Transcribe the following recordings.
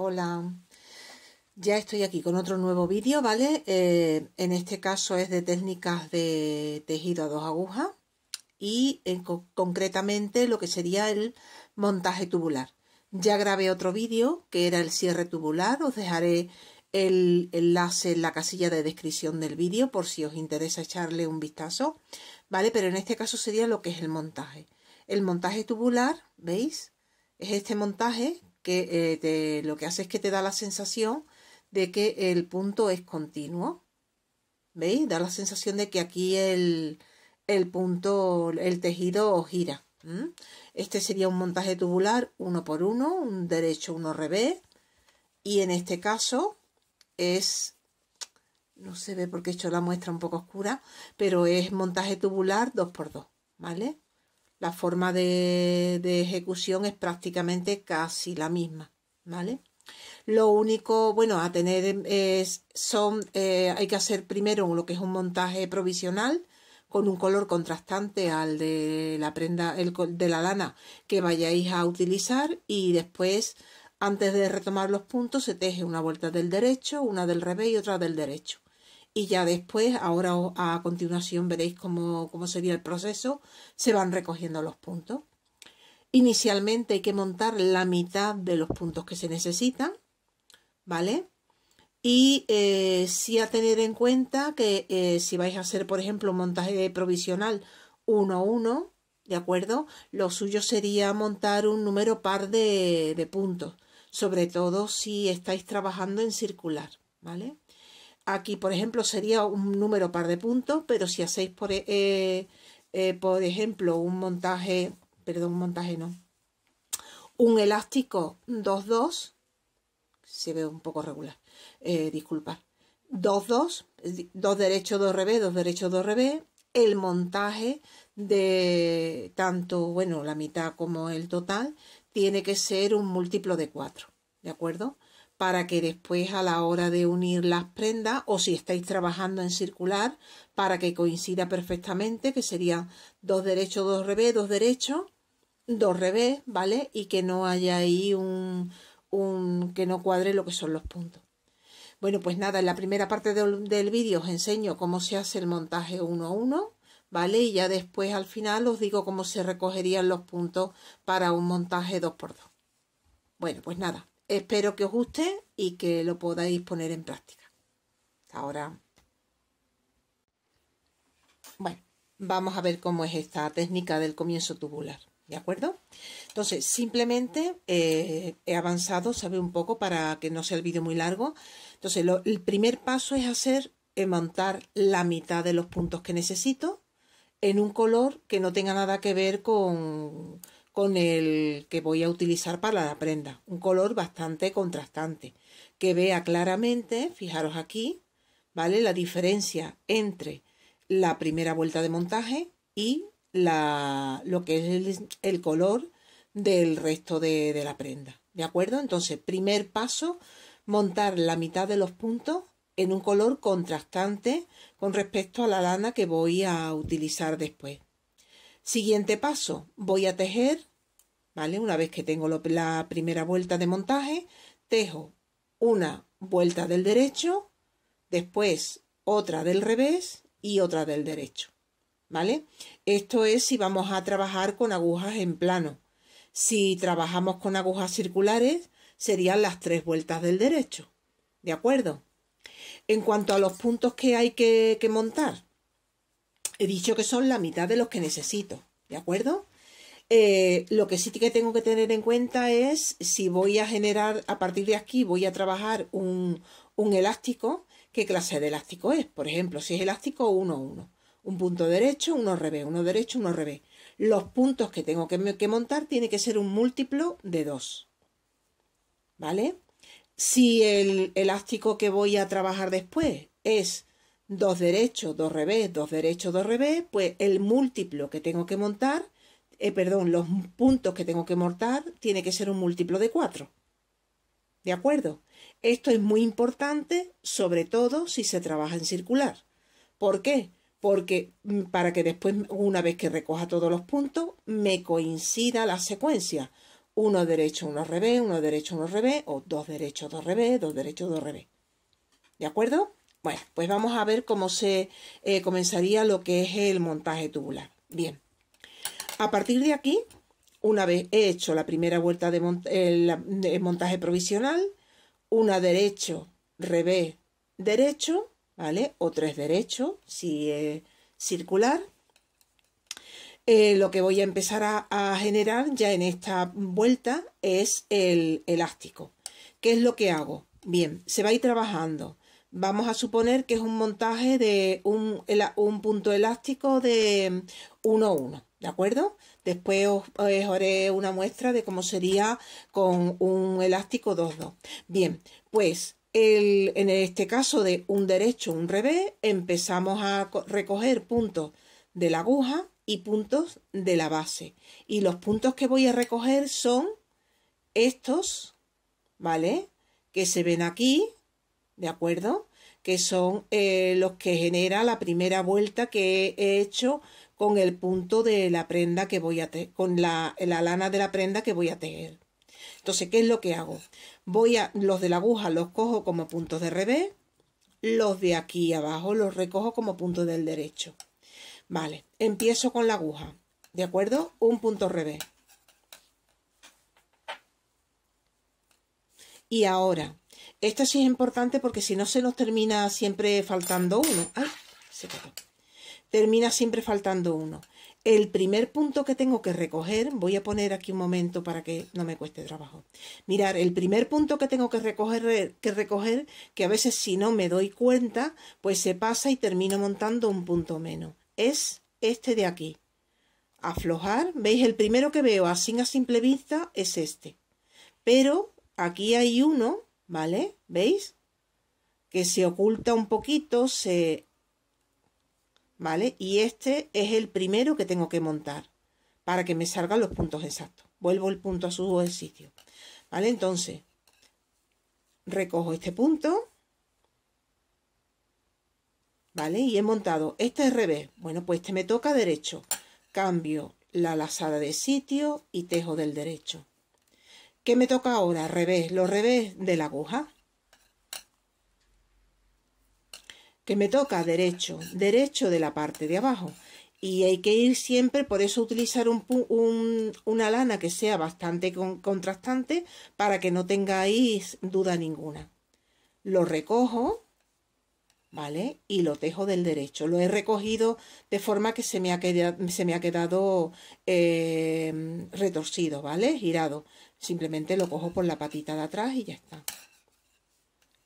Hola, ya estoy aquí con otro nuevo vídeo, ¿vale? Eh, en este caso es de técnicas de tejido a dos agujas y eh, concretamente lo que sería el montaje tubular. Ya grabé otro vídeo que era el cierre tubular, os dejaré el enlace en la casilla de descripción del vídeo por si os interesa echarle un vistazo, ¿vale? Pero en este caso sería lo que es el montaje. El montaje tubular, ¿veis? Es este montaje que eh, lo que hace es que te da la sensación de que el punto es continuo. ¿Veis? Da la sensación de que aquí el, el punto, el tejido gira. Este sería un montaje tubular uno por uno, un derecho, uno revés. Y en este caso es, no se ve porque he hecho la muestra un poco oscura, pero es montaje tubular dos por dos, ¿vale? la forma de, ejecución es prácticamente casi la misma, ¿vale? Lo único, bueno, a tener es, son, eh, hay que hacer primero lo que es un montaje provisional con un color contrastante al de la prenda, de la lana que vayáis a utilizar y después, antes de retomar los puntos, se teje una vuelta del derecho, una del revés y otra del derecho y ya después, ahora a continuación veréis cómo, sería el proceso, se van recogiendo los puntos. Inicialmente hay que montar la mitad de los puntos que se necesitan, ¿vale? Y si eh, sí a tener en cuenta que eh, si vais a hacer, por ejemplo, un montaje provisional 1 1, ¿de acuerdo? Lo suyo sería montar un número par de, de puntos, sobre todo si estáis trabajando en circular, ¿vale? Aquí, por ejemplo, sería un número par de puntos, pero si hacéis, por, e, eh, eh, por ejemplo, un montaje, perdón, un montaje no, un elástico 2-2, se ve un poco regular, eh, disculpad, 2-2, 2 derechos, 2 revés, 2 derecho, 2 revés, el montaje de tanto, bueno, la mitad como el total, tiene que ser un múltiplo de 4, ¿de acuerdo? para que después a la hora de unir las prendas o si estáis trabajando en circular para que coincida perfectamente que serían dos derechos, dos revés, dos derechos, dos revés, ¿vale? Y que no haya ahí un, que no cuadre lo que son los puntos. Bueno, pues nada, en la primera parte del, vídeo os enseño cómo se hace el montaje uno a uno, ¿vale? Y ya después al final os digo cómo se recogerían los puntos para un montaje 2 por 2 Bueno, pues nada, Espero que os guste y que lo podáis poner en práctica. Ahora, bueno, vamos a ver cómo es esta técnica del comienzo tubular. ¿De acuerdo? Entonces, simplemente eh, he avanzado, sabe un poco para que no sea el vídeo muy largo. Entonces, el primer paso es hacer, eh, montar la mitad de los puntos que necesito en un color que no tenga nada que ver con, con el que voy a utilizar para la prenda. Un color bastante contrastante. Que vea claramente, fijaros aquí, ¿vale? La diferencia entre la primera vuelta de montaje y la, lo que es el, color del resto de, de, la prenda. ¿De acuerdo? Entonces, primer paso, montar la mitad de los puntos en un color contrastante con respecto a la lana que voy a utilizar después. Siguiente paso, voy a tejer, ¿vale? Una vez que tengo la primera vuelta de montaje, tejo una vuelta del derecho, después otra del revés y otra del derecho, ¿vale? Esto es si vamos a trabajar con agujas en plano. Si trabajamos con agujas circulares, serían las tres vueltas del derecho, ¿de acuerdo? En cuanto a los puntos que hay que montar, he dicho que son la mitad de los que necesito, ¿de acuerdo? Eh, lo que sí que tengo que tener en cuenta es si voy a generar, a partir de aquí voy a trabajar un, elástico, qué clase de elástico es. Por ejemplo, si es elástico 1-1, un punto derecho, uno revés, uno derecho, uno revés. Los puntos que tengo que, montar tiene que ser un múltiplo de dos. ¿Vale? Si el elástico que voy a trabajar después es dos derechos, dos revés, dos derechos, dos revés, pues el múltiplo que tengo que montar, eh, perdón, los puntos que tengo que montar, tiene que ser un múltiplo de 4. ¿De acuerdo? Esto es muy importante, sobre todo si se trabaja en circular. ¿Por qué? Porque mm, para que después, una vez que recoja todos los puntos, me coincida la secuencia. Uno derecho, uno revés, uno derecho, uno revés, o dos derechos, dos revés, dos derechos, dos revés. ¿De acuerdo? Bueno, pues vamos a ver cómo se eh, comenzaría lo que es el montaje tubular. Bien, a partir de aquí, una vez he hecho la primera vuelta de, eh, montaje provisional, una derecho, revés, derecho, ¿vale? O tres derechos, si es circular. Eh, lo que voy a empezar a, generar ya en esta vuelta es el elástico. ¿Qué es lo que hago? Bien, se va a ir trabajando Vamos a suponer que es un montaje de un, un punto elástico de 1 1, ¿de acuerdo? Después eh, os, haré una muestra de cómo sería con un elástico 2 2. Bien, pues en este caso de un derecho, un revés, empezamos a recoger puntos de la aguja y puntos de la base. Y los puntos que voy a recoger son estos, ¿vale? Que se ven aquí, ¿de acuerdo? Que son eh, los que genera la primera vuelta que he hecho con el punto de la prenda que voy a tejer, con la, lana de la prenda que voy a tejer. Entonces, ¿qué es lo que hago? Voy a, los de la aguja los cojo como puntos de revés, los de aquí abajo los recojo como puntos del derecho. Vale, empiezo con la aguja, ¿de acuerdo? Un punto revés. Y ahora este sí es importante porque si no se nos termina siempre faltando uno. Ah, se Termina siempre faltando uno. El primer punto que tengo que recoger, voy a poner aquí un momento para que no me cueste trabajo. Mirar, el primer punto que tengo que recoger, eh, que recoger, que a veces si no me doy cuenta, pues se pasa y termino montando un punto menos. Es este de aquí. Aflojar, veis, el primero que veo así a simple vista es este. Pero aquí hay uno ¿Vale? ¿Veis? Que se oculta un poquito, se... ¿Vale? Y este es el primero que tengo que montar para que me salgan los puntos exactos. Vuelvo el punto a su sitio. ¿Vale? Entonces, recojo este punto. ¿Vale? Y he montado. Este es revés. Bueno, pues este me toca derecho. Cambio la lazada de sitio y tejo del derecho. ¿Qué me toca ahora? Revés, los revés de la aguja. que me toca? Derecho, derecho de la parte de abajo. Y hay que ir siempre, por eso utilizar un, una lana que sea bastante contrastante para que no tengáis duda ninguna. Lo recojo ¿vale? Y lo tejo del derecho. Lo he recogido de forma que se me ha quedado, se me ha quedado eh, retorcido, ¿vale? Girado. Simplemente lo cojo por la patita de atrás y ya está.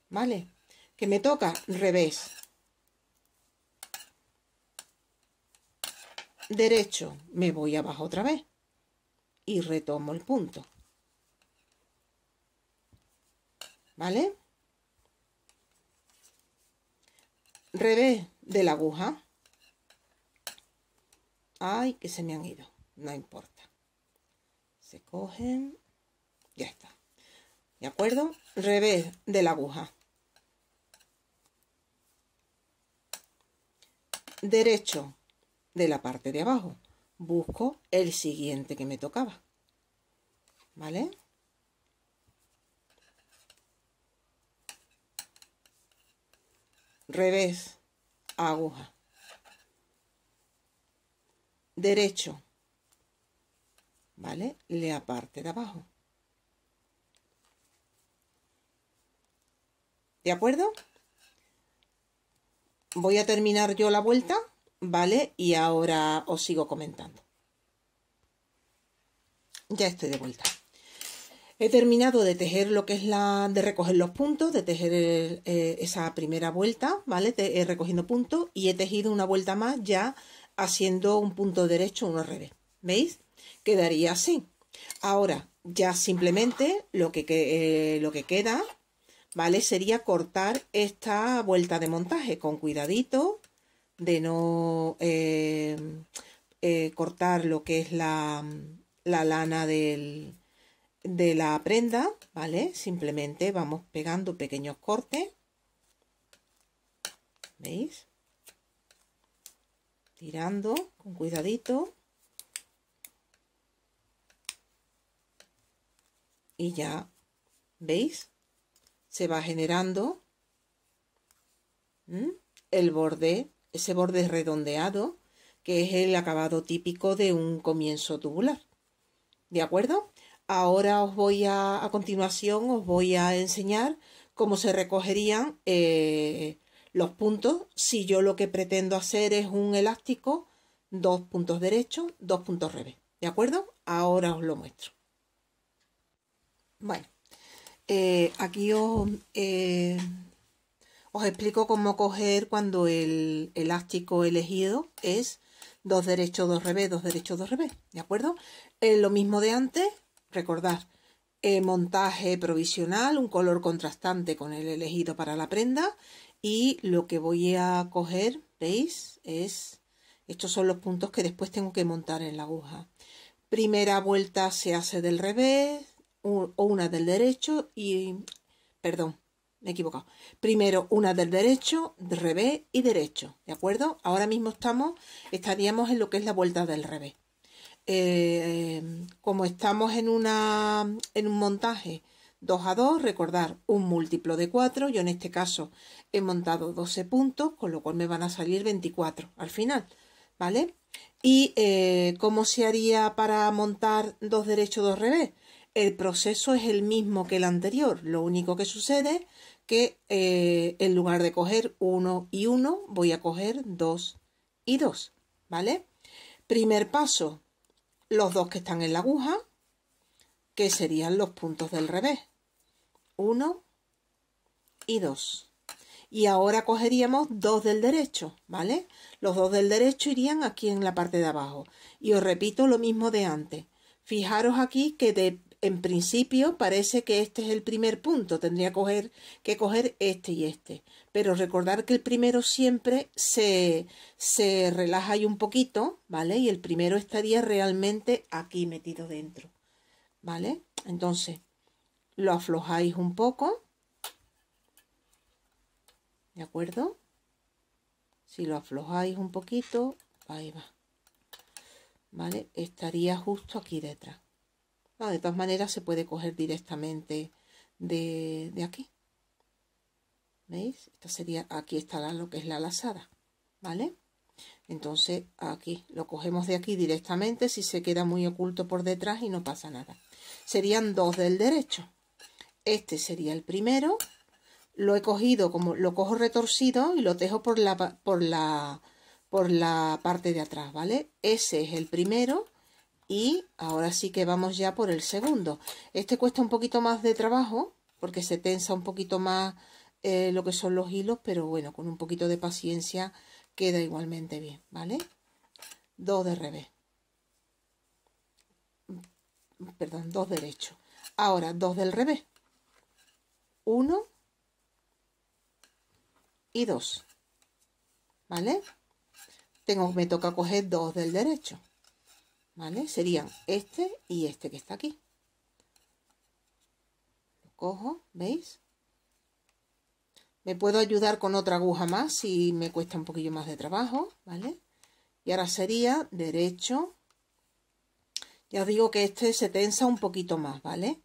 ¿Vale? que me toca? Revés. Derecho. Me voy abajo otra vez. Y retomo el punto. ¿Vale? revés de la aguja. Ay, que se me han ido. No importa. Se cogen. Ya está. ¿De acuerdo? Revés de la aguja. Derecho de la parte de abajo. Busco el siguiente que me tocaba. ¿Vale? revés, aguja. Derecho, ¿vale? le aparte de abajo. ¿De acuerdo? Voy a terminar yo la vuelta, ¿vale? Y ahora os sigo comentando. Ya estoy de vuelta. He terminado de tejer lo que es la, de recoger los puntos, de tejer eh, esa primera vuelta, ¿vale? Eh, recogiendo puntos y he tejido una vuelta más ya haciendo un punto derecho, uno al revés. ¿Veis? Quedaría así. Ahora, ya simplemente lo que, eh, lo que queda, ¿vale? Sería cortar esta vuelta de montaje con cuidadito de no cortar lo que es la, la lana del de la prenda, ¿vale? Simplemente vamos pegando pequeños cortes. ¿Veis? Tirando con cuidadito. Y ya, ¿veis? Se va generando el borde, ese borde redondeado, que es el acabado típico de un comienzo tubular. ¿De acuerdo? Ahora os voy a, a continuación, os voy a enseñar cómo se recogerían eh, los puntos si yo lo que pretendo hacer es un elástico, dos puntos derechos, dos puntos revés. ¿De acuerdo? Ahora os lo muestro. Bueno, eh, aquí eh, os, explico cómo coger cuando el elástico elegido es dos derechos, dos revés, dos derechos, dos revés. ¿De acuerdo? lo mismo de antes, Recordad, eh, montaje provisional, un color contrastante con el elegido para la prenda y lo que voy a coger, veis, es... Estos son los puntos que después tengo que montar en la aguja. Primera vuelta se hace del revés o una del derecho y... Perdón, me he equivocado. Primero una del derecho, revés y derecho, ¿de acuerdo? Ahora mismo estamos, estaríamos en lo que es la vuelta del revés. Eh, como estamos en, un montaje 2 a 2, recordar un múltiplo de 4, yo en este caso he montado 12 puntos, con lo cual me van a salir 24 al final, ¿vale? ¿Y eh, cómo se haría para montar dos derechos, dos revés? El proceso es el mismo que el anterior, lo único que sucede que eh, en lugar de coger 1 y 1, voy a coger 2 y 2, ¿vale? Primer paso, los dos que están en la aguja, que serían los puntos del revés. 1 y 2. Y ahora cogeríamos dos del derecho, ¿vale? Los dos del derecho irían aquí en la parte de abajo. Y os repito lo mismo de antes. Fijaros aquí que de en principio parece que este es el primer punto, tendría que coger este y este, pero recordar que el primero siempre se, se relaja ahí un poquito, ¿vale? Y el primero estaría realmente aquí metido dentro, ¿vale? Entonces, lo aflojáis un poco, ¿de acuerdo? Si lo aflojáis un poquito, ahí va, ¿vale? Estaría justo aquí detrás. Ah, de todas maneras se puede coger directamente de, aquí. ¿Veis? Esta sería, aquí está lo que es la lazada, ¿vale? Entonces aquí lo cogemos de aquí directamente si se queda muy oculto por detrás y no pasa nada. Serían dos del derecho. Este sería el primero. Lo he cogido como lo cojo retorcido y lo tejo por la, por la, por la parte de atrás, ¿vale? Ese es el primero y ahora sí que vamos ya por el segundo. Este cuesta un poquito más de trabajo porque se tensa un poquito más eh, lo que son los hilos, pero bueno, con un poquito de paciencia queda igualmente bien, ¿vale? Dos de revés. Perdón, dos derechos. Ahora, dos del revés. Uno y dos. ¿Vale? Tengo, me toca coger dos del derecho ¿Vale? Serían este y este que está aquí. Lo cojo, ¿veis? Me puedo ayudar con otra aguja más si me cuesta un poquillo más de trabajo, ¿vale? Y ahora sería derecho. Ya os digo que este se tensa un poquito más, ¿vale?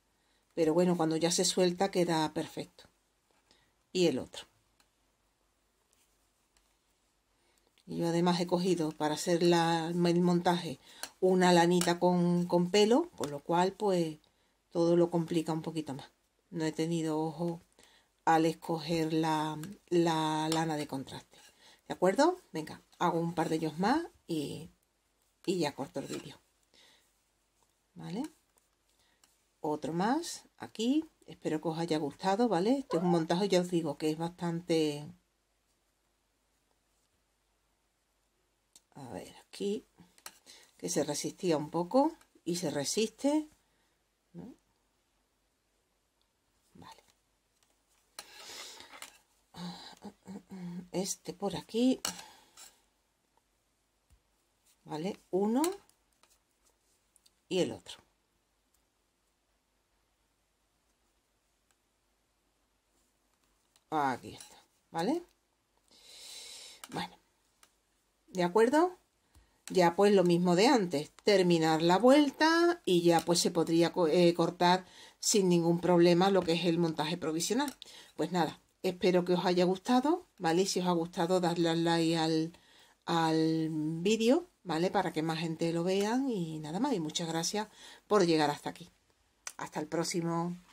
Pero bueno, cuando ya se suelta queda perfecto. Y el otro. yo además he cogido para hacer la, el montaje una lanita con, pelo, por lo cual pues todo lo complica un poquito más. No he tenido ojo al escoger la, lana de contraste. ¿De acuerdo? Venga, hago un par de ellos más y, y ya corto el vídeo. ¿Vale? Otro más aquí. Espero que os haya gustado, ¿vale? Este es un montaje, ya os digo, que es bastante a ver aquí, que se resistía un poco y se resiste. Vale. Este por aquí. ¿Vale? Uno y el otro. Aquí está, ¿vale? ¿De acuerdo? Ya pues lo mismo de antes, terminar la vuelta y ya pues se podría eh, cortar sin ningún problema lo que es el montaje provisional. Pues nada, espero que os haya gustado, ¿vale? Si os ha gustado, darle al like al, al vídeo, ¿vale? Para que más gente lo vean y nada más. Y muchas gracias por llegar hasta aquí. Hasta el próximo.